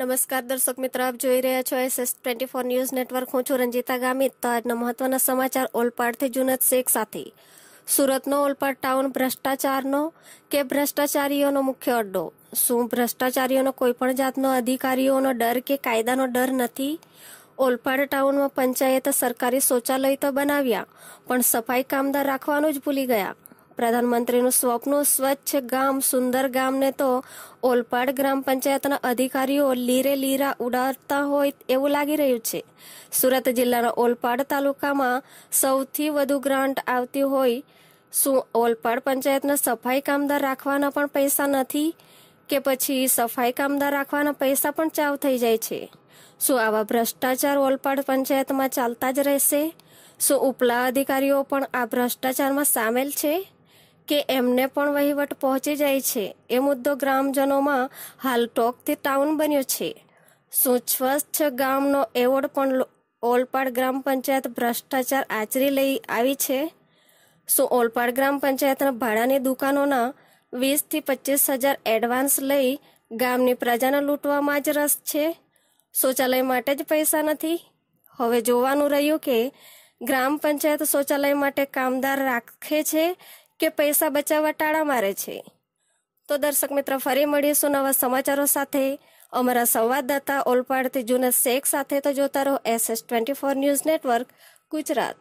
નમસ્કાર દર્શક મિત્રો આપ જોઈ રહ્યા છો SS twenty four news network હું છું રંજીતા ગામિત તો આજના મહત્વના સમાચાર ઓલપાડથી જુનત શેખ સાથે સુરતનો ઓલપાડ ટાઉન ભ્રષ્ટાચારનો કે ભ્રષ્ટાચારીઓનો મુખ્ય અડ્ડો શું ભ્રષ્ટાચારીઓનો કોઈપણ જાતનો અધિકારીઓનો ડર કે કાયદાનો ડર નથી ઓલપાડ ટાઉનમાં પંચાયતે સરકારી શૌચાલય તો બનાવ્યા પણ સફાઈ કામદાર રાખવાનું જ ભૂલી ગયા પ્રધાનમંત્રીનું સ્વપ્ન સ્વચ્છ ગામ સુંદર ગામને તો ઓલપાડ ગ્રામ પંચાયતના અધિકારીઓ લીરે લીરા ઉડાડતા હોય એવું લાગી રહ્યું છે સુરત જિલ્લાના ઓલપાડ તાલુકામાં સૌથી વધુ ગ્રાન્ટ આવતી હોય શું ઓલપાડ પંચાયતના સફાઈ કામદાર રાખવાના પણ પૈસા નથી કે પછી સફાઈ કામદાર રાખવાના પૈસા પણ ચાવ થઈ જાય છે શું આવા ભ્રષ્ટાચાર ઓલપાડ પંચાયતમાં ચાલતા જ રહેશે શું ઉપલા અધિકારીઓ પણ આ ભ્રષ્ટાચારમાં સામેલ છે કે એમને પણ વહીવટ પહોંચી જાય છે એ મુદ્દો ગ્રામજનોમાં હાલ ટોકથી ટાઉન બન્યો છે શું સ્વચ્છ ગામનો એવોર્ડ પણ ઓલપાડ ગ્રામ પંચાયત ભ્રષ્ટાચાર આચરી લઈ આવી છે શું ઓલપાડ ગ્રામ પંચાયતના ભાડાની દુકાનોના વીસથી પચીસ હજાર એડવાન્સ લઈ ગામની પ્રજાને લૂંટવામાં જ રસ છે શૌચાલય માટે જ પૈસા નથી હવે જોવાનું રહ્યું કે ગ્રામ પંચાયત શૌચાલય માટે કામદાર રાખે છે કે પૈસા બચાવવા ટાળા મારે છે તો દર્શક મિત્ર ફરી મળીશું નવા સમાચારો સાથે અમારા સંવાદદાતા ઓલપાડથી જુનસ શેખ સાથે તો જોતા રહો SS twenty four news network Gujarat